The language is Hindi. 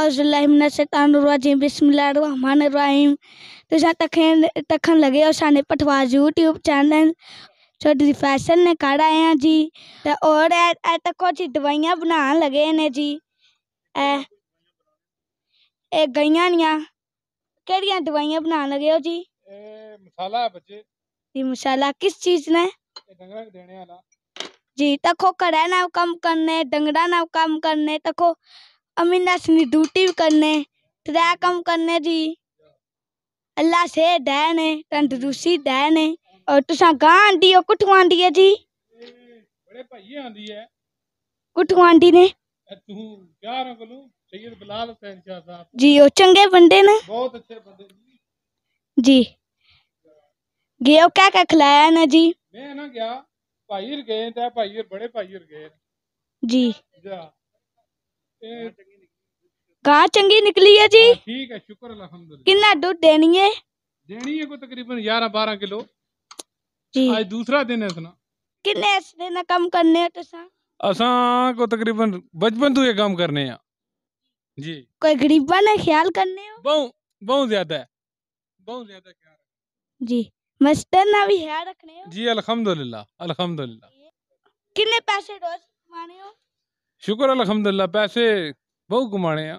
अज़ुल्लाहिमिनशैतानिर्रजीम बिस्मिल्लाहिर्रहमानिर्रहीम तो जहाँ तखन तखन लगे और साने पठवाज यूट्यूब चैनल छोटी फैशन ने काढ़ा है जी तो और ए जी दवाइयाँ बना लगे ने जी ए, ए निया केड़िया दवाइयां बना लगे हो जी मसाला बच्चे जी मसाला किस चीज ने जी तखो कड़ा ना कम करने डंगड़ा ना कम करने तखो अमीन ने अपनी ड्यूटी भी करने त्रै कम करने जी अल्लाह से डैने तंदुरुस्ती डैने और तुसा गां आंदी हो कुठू है जी बड़े भाई आंदी है कुठू आंदी ने तू क्या ना बोलू सैयद बिलाल हुसैन शाह साहब जी ओ चंगे बंदे ने बहुत अच्छे बंदे जी जी गयो क्या क्या खिलाया ना जी मैं ना गया भाईर गए थे भाईर बड़े भाईर गए जी जा गां चंगी निकली है जी ठीक है शुक्र अल्हम्दुलिल्लाह कितना दूध देनी है देनी है को तकरीबन 11 12 किलो जी आज दूसरा दिन है सुना कितने इस दिन कम करने है तुसा असा को तकरीबन बचपन तो ये काम करने है जी कोई गरीबा ने ख्याल करने हो बहुत बहुत ज्यादा है बहुत ज्यादा ख्याल जी मस्टर ना भी ख्याल रखने हो जी अल्हम्दुलिल्लाह अल्हम्दुलिल्लाह कितने पैसे रोज कमाने हो शुक्र अल्हम्दुलिल्लाह पैसे बहुत कमाने हैं